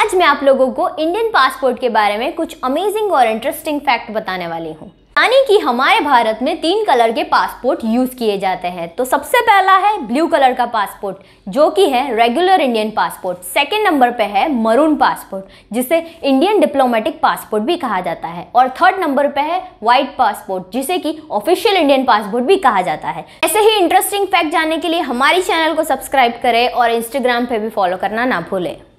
आज मैं आप लोगों को इंडियन पासपोर्ट के बारे में कुछ अमेजिंग और इंटरेस्टिंग फैक्ट बताने वाली हूँ यानी कि हमारे भारत में तीन कलर के पासपोर्ट यूज किए जाते हैं तो सबसे पहला है ब्लू कलर का पासपोर्ट जो कि है regular Indian passport second number पे है मरून पासपोर्ट जिसे इंडियन डिप्लोमेटिक पासपोर्ट भी कहा जाता है और थर्ड नंबर पे है व्हाइट पासपोर्ट जिसे कि ऑफिशियल इंडियन पासपोर्ट भी कहा जाता है ऐसे ही इंटरेस्टिंग फैक्ट जानने के लिए हमारे चैनल को सब्सक्राइब करें और इंस्टाग्राम पर भी फॉलो करना ना भूलें